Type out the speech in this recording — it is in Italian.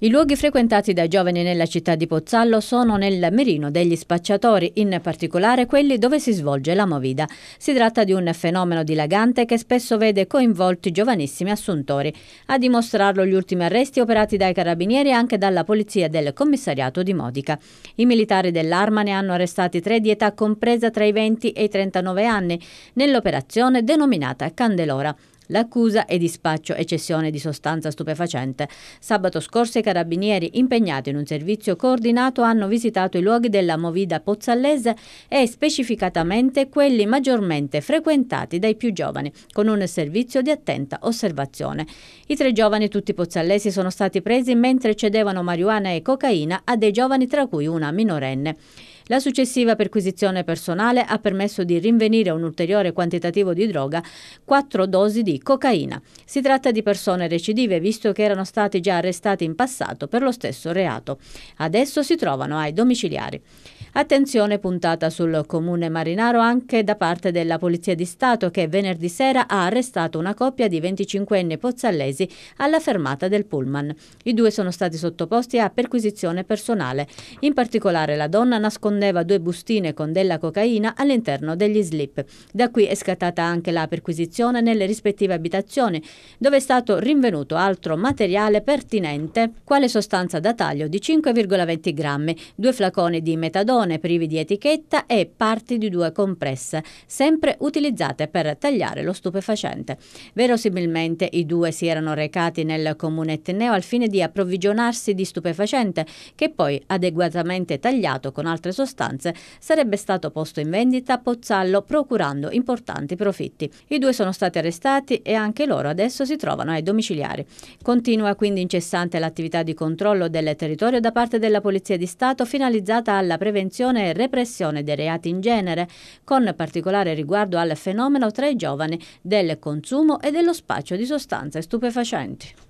I luoghi frequentati dai giovani nella città di Pozzallo sono nel mirino degli spacciatori, in particolare quelli dove si svolge la movida. Si tratta di un fenomeno dilagante che spesso vede coinvolti giovanissimi assuntori. A dimostrarlo gli ultimi arresti operati dai carabinieri e anche dalla polizia del commissariato di Modica. I militari dell'Arma ne hanno arrestati tre di età compresa tra i 20 e i 39 anni nell'operazione denominata Candelora. L'accusa è di spaccio e cessione di sostanza stupefacente. Sabato scorso i carabinieri impegnati in un servizio coordinato hanno visitato i luoghi della movida pozzallese e specificatamente quelli maggiormente frequentati dai più giovani, con un servizio di attenta osservazione. I tre giovani, tutti pozzallesi, sono stati presi mentre cedevano marijuana e cocaina a dei giovani tra cui una minorenne. La successiva perquisizione personale ha permesso di rinvenire un ulteriore quantitativo di droga, quattro dosi di cocaina. Si tratta di persone recidive visto che erano stati già arrestati in passato per lo stesso reato. Adesso si trovano ai domiciliari. Attenzione puntata sul comune marinaro anche da parte della Polizia di Stato che venerdì sera ha arrestato una coppia di 25enne pozzallesi alla fermata del pullman. I due sono stati sottoposti a perquisizione personale. In particolare la donna nascondeva due bustine con della cocaina all'interno degli slip. Da qui è scattata anche la perquisizione nelle rispettive abitazioni dove è stato rinvenuto altro materiale pertinente, quale sostanza da taglio di 5,20 grammi, due flaconi di metadone lampone privi di etichetta e parti di due compresse, sempre utilizzate per tagliare lo stupefacente. Verosimilmente i due si erano recati nel comune etneo al fine di approvvigionarsi di stupefacente che poi, adeguatamente tagliato con altre sostanze, sarebbe stato posto in vendita a Pozzallo procurando importanti profitti. I due sono stati arrestati e anche loro adesso si trovano ai domiciliari. Continua quindi incessante l'attività di controllo del territorio da parte della Polizia di Stato finalizzata alla prevenzione prevenzione e repressione dei reati in genere, con particolare riguardo al fenomeno tra i giovani del consumo e dello spaccio di sostanze stupefacenti.